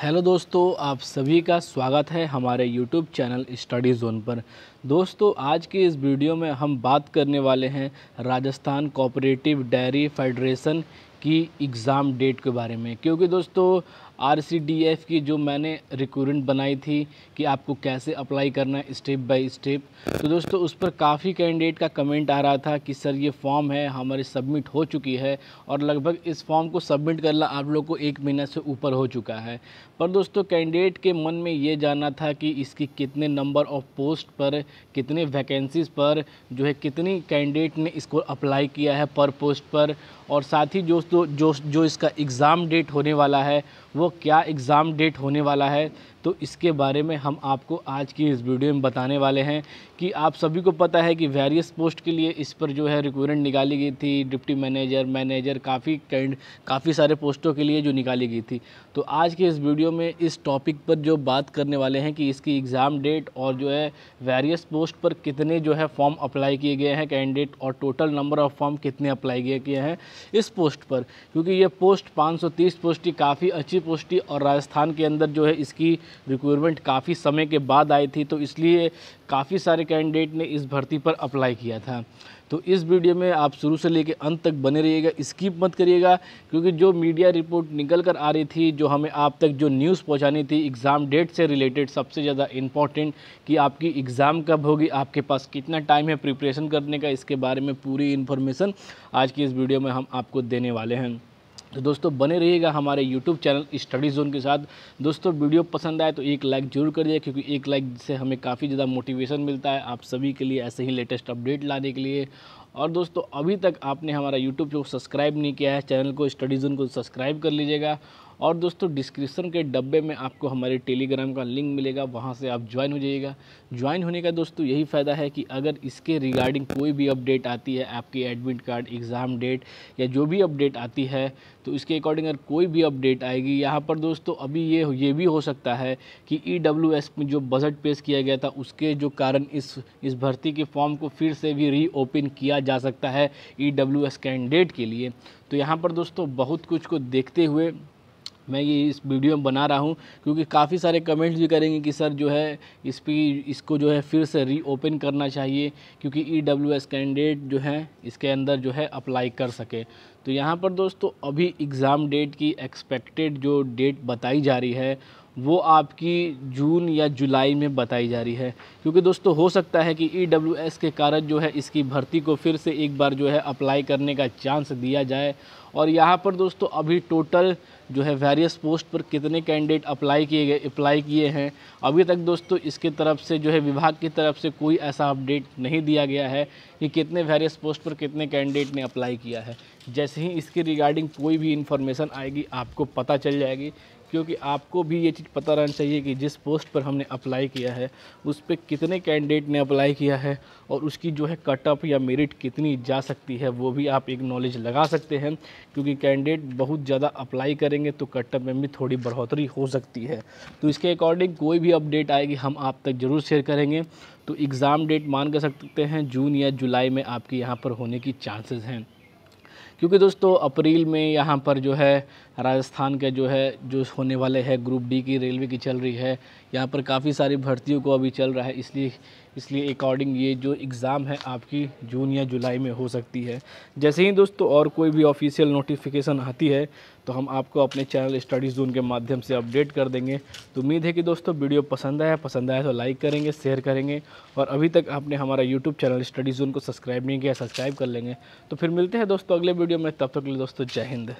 hello दोस्तों आप सभी का स्वागत है हमारे यूट्यूब चैनल स्टडी जोन पर दोस्तों आज के इस वीडियो में हम बात करने वाले हैं राजस्थान कोऑपरेटिव डेयरी फेडरेशन की एग्ज़ाम डेट के बारे में क्योंकि दोस्तों आर की जो मैंने रिक्वरमेंट बनाई थी कि आपको कैसे अप्लाई करना है स्टेप बाय स्टेप तो दोस्तों उस पर काफ़ी कैंडिडेट का कमेंट आ रहा था कि सर ये फॉर्म है हमारी सबमिट हो चुकी है और लगभग इस फॉर्म को सबमिट करना आप लोग को एक महीना से ऊपर हो चुका है पर दोस्तों कैंडिडेट के मन में ये जानना था कि इसकी कितने नंबर ऑफ पोस्ट पर कितने वैकेंसीज़ पर जो है कितनी कैंडिडेट ने इसको अप्लाई किया है पर पोस्ट पर और साथ ही जो जो जो इसका एग्ज़ाम डेट होने वाला है वो वो क्या एग्ज़ाम डेट होने वाला है तो इसके बारे में हम आपको आज की इस वीडियो में बताने वाले हैं कि आप सभी को पता है कि वेरियस पोस्ट के लिए इस पर जो है रिक्वायरमेंट निकाली गई थी डिप्टी मैनेजर मैनेजर काफ़ी कैंड काफ़ी सारे पोस्टों के लिए जो निकाली गई थी तो आज के इस वीडियो में इस टॉपिक पर जो बात करने वाले हैं कि इसकी एग्ज़ाम डेट और जो है वेरियस पोस्ट पर कितने जो है फॉर्म अप्लाई किए गए हैं कैंडिडेट और टोटल नंबर ऑफ़ फॉर्म कितने अप्लाई किए गए हैं इस पोस्ट पर क्योंकि ये पोस्ट पाँच पोस्टी काफ़ी अच्छी पोस्ट थी और राजस्थान के अंदर जो है इसकी रिक्वायरमेंट काफ़ी समय के बाद आई थी तो इसलिए काफ़ी सारे कैंडिडेट ने इस भर्ती पर अप्लाई किया था तो इस वीडियो में आप शुरू से लेकर अंत तक बने रहिएगा स्किप मत करिएगा क्योंकि जो मीडिया रिपोर्ट निकल कर आ रही थी जो हमें आप तक जो न्यूज़ पहुंचानी थी एग्ज़ाम डेट से रिलेटेड सबसे ज़्यादा इम्पॉर्टेंट कि आपकी एग्ज़ाम कब होगी आपके पास कितना टाइम है प्रिपरेशन करने का इसके बारे में पूरी इन्फॉर्मेशन आज की इस वीडियो में हम आपको देने वाले हैं तो दोस्तों बने रहिएगा हमारे यूट्यूब चैनल स्टडी जोन के साथ दोस्तों वीडियो पसंद आए तो एक लाइक जरूर करिए क्योंकि एक लाइक से हमें काफ़ी ज़्यादा मोटिवेशन मिलता है आप सभी के लिए ऐसे ही लेटेस्ट अपडेट लाने के लिए और दोस्तों अभी तक आपने हमारा यूट्यूब जो सब्सक्राइब नहीं किया है चैनल को स्टडी जोन को सब्सक्राइब कर लीजिएगा और दोस्तों डिस्क्रिप्शन के डब्बे में आपको हमारे टेलीग्राम का लिंक मिलेगा वहाँ से आप ज्वाइन हो जाइएगा ज्वाइन होने का दोस्तों यही फ़ायदा है कि अगर इसके रिगार्डिंग कोई भी अपडेट आती है आपकी एडमिट कार्ड एग्ज़ाम डेट या जो भी अपडेट आती है तो इसके अकॉर्डिंग अगर कोई भी अपडेट आएगी यहाँ पर दोस्तों अभी ये ये भी हो सकता है कि ई e में जो बजट पेश किया गया था उसके जो कारण इस इस भर्ती के फॉर्म को फिर से भी रीओपन किया जा सकता है ई e कैंडिडेट के लिए तो यहाँ पर दोस्तों बहुत कुछ को देखते हुए मैं ये इस वीडियो में बना रहा हूँ क्योंकि काफ़ी सारे कमेंट्स भी करेंगे कि सर जो है इस पर इसको जो है फिर से रीओपन करना चाहिए क्योंकि ई डब्ल्यू एस कैंडिडेट जो है इसके अंदर जो है अप्लाई कर सके तो यहाँ पर दोस्तों अभी एग्ज़ाम डेट की एक्सपेक्टेड जो डेट बताई जा रही है वो आपकी जून या जुलाई में बताई जा रही है क्योंकि दोस्तों हो सकता है कि ई e के कारण जो है इसकी भर्ती को फिर से एक बार जो है अप्लाई करने का चांस दिया जाए और यहाँ पर दोस्तों अभी टोटल जो है वेरियस पोस्ट पर कितने कैंडिडेट अप्लाई किए गए अप्लाई किए हैं अभी तक दोस्तों इसके तरफ से जो है विभाग की तरफ से कोई ऐसा अपडेट नहीं दिया गया है कि कितने वेरियस पोस्ट पर कितने कैंडिडेट ने अप्लाई किया है जैसे ही इसके रिगार्डिंग कोई भी इन्फॉर्मेशन आएगी आपको पता चल जाएगी क्योंकि आपको भी ये चीज़ पता रहना चाहिए कि जिस पोस्ट पर हमने अप्लाई किया है उस पर कितने कैंडिडेट ने अप्लाई किया है और उसकी जो है कट ऑफ या मेरिट कितनी जा सकती है वो भी आप एक नॉलेज लगा सकते हैं क्योंकि कैंडिडेट बहुत ज़्यादा अप्लाई करेंगे तो कट ऑफ में भी थोड़ी बढ़ोतरी हो सकती है तो इसके अकॉर्डिंग कोई भी अपडेट आएगी हम आप तक ज़रूर शेयर करेंगे तो एग्ज़ाम डेट मान कर सकते हैं जून या जुलाई में आपके यहाँ पर होने की चांसेज़ हैं क्योंकि दोस्तों अप्रैल में यहाँ पर जो है राजस्थान के जो है जो होने वाले हैं ग्रुप डी की रेलवे की चल रही है यहाँ पर काफ़ी सारी भर्तियों को अभी चल रहा है इसलिए इसलिए अकॉर्डिंग ये जो एग्ज़ाम है आपकी जून या जुलाई में हो सकती है जैसे ही दोस्तों और कोई भी ऑफिशियल नोटिफिकेशन आती है तो हम आपको अपने चैनल स्टडीज़ जून के माध्यम से अपडेट कर देंगे तो उम्मीद है कि दोस्तों वीडियो पसंद आया पसंद आया तो लाइक करेंगे शेयर करेंगे और अभी तक आपने हमारा यूट्यूब चैनल स्टडीज़ जून को सब्सक्राइब नहीं किया सब्सक्राइब कर लेंगे तो फिर मिलते हैं दोस्तों अगले वीडियो में तब तक के लिए दोस्तों जय हिंद